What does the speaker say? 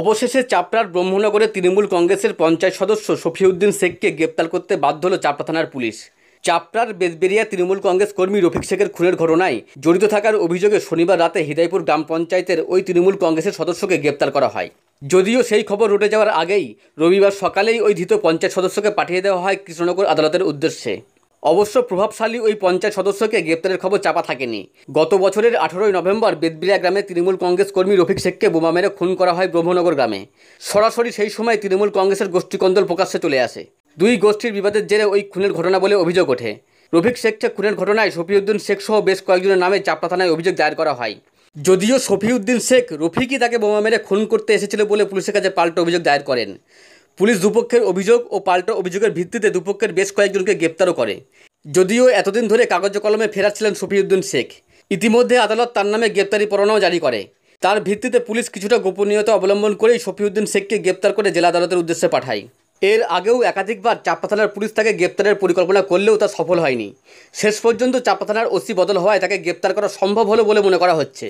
অবশেষে চাপড়ার ব্রহ্মনগরে তৃণমূল কংগ্রেসের পঞ্চায়েত সদস্য শফিউদ্দিন শেখকে গ্রেপ্তার করতে বাধ্য হল চাপড়া থানার পুলিশ চাপড়ার বেজবেরিয়া তৃণমূল কংগ্রেস কর্মী রফিক শেখের খুনের ঘটনায় জড়িত থাকার অভিযোগে শনিবার রাতে হৃদয়পুর গ্রাম পঞ্চায়েতের ওই তৃণমূল কংগ্রেসের সদস্যকে গ্রেপ্তার করা হয় যদিও সেই খবর রুটে যাওয়ার আগেই রবিবার সকালেই ওই ধৃত পঞ্চায়েত সদস্যকে পাঠিয়ে দেওয়া হয় কৃষ্ণনগর আদালতের উদ্দেশ্যে অবশ্য প্রভাবশালী ওই পঞ্চায়েত সদস্যকে গ্রেপ্তারের খবর চাপা থাকেনি গত বছরের আঠেরোই নভেম্বর বেদবিরা গ্রামে তৃণমূল কংগ্রেস কর্মী রফিক শেখকে বোমা মেরে খুন করা হয় ব্রহ্মনগর গ্রামে সরাসরি সেই সময় তৃণমূল কংগ্রেসের গোষ্ঠীকন্দল প্রকাশ্যে চলে আসে দুই গোষ্ঠীর বিবাদের জেরে ওই খুনের ঘটনা বলে অভিযোগ ওঠে রফিক শেখকে খুনের ঘটনায় শফিউদ্দিন শেখ সহ বেশ কয়েকজনের নামে চাপড়া থানায় অভিযোগ দায়ের করা হয় যদিও শফিউদ্দিন শেখ রফিকই তাকে বোমা মেরে খুন করতে এসেছিল বলে পুলিশের কাছে পাল্টা অভিযোগ দায়ের করেন পুলিশ দুপক্ষের অভিযোগ ও পাল্টা অভিযোগের ভিত্তিতে দুপক্ষের বেশ কয়েকজনকে গ্রেপ্তারও করে যদিও এতদিন ধরে কাগজ কলমে ফেরাচ্ছিলেন শফিউদ্দিন শেখ ইতিমধ্যে আদালত তার নামে গ্রেপ্তারি পরোয়ানাও জারি করে তার ভিত্তিতে পুলিশ কিছুটা গোপনীয়তা অবলম্বন করেই শফিউদ্দিন শেখকে গ্রেপ্তার করে জেলা আদালতের উদ্দেশ্যে পাঠায় এর আগেও একাধিকবার চাপা থানার পুলিশ তাকে গ্রেপ্তারের পরিকল্পনা করলেও তা সফল হয়নি শেষ পর্যন্ত চাপা থানার ওসি বদল হওয়ায় তাকে গ্রেপ্তার করা সম্ভব হলো বলে মনে করা হচ্ছে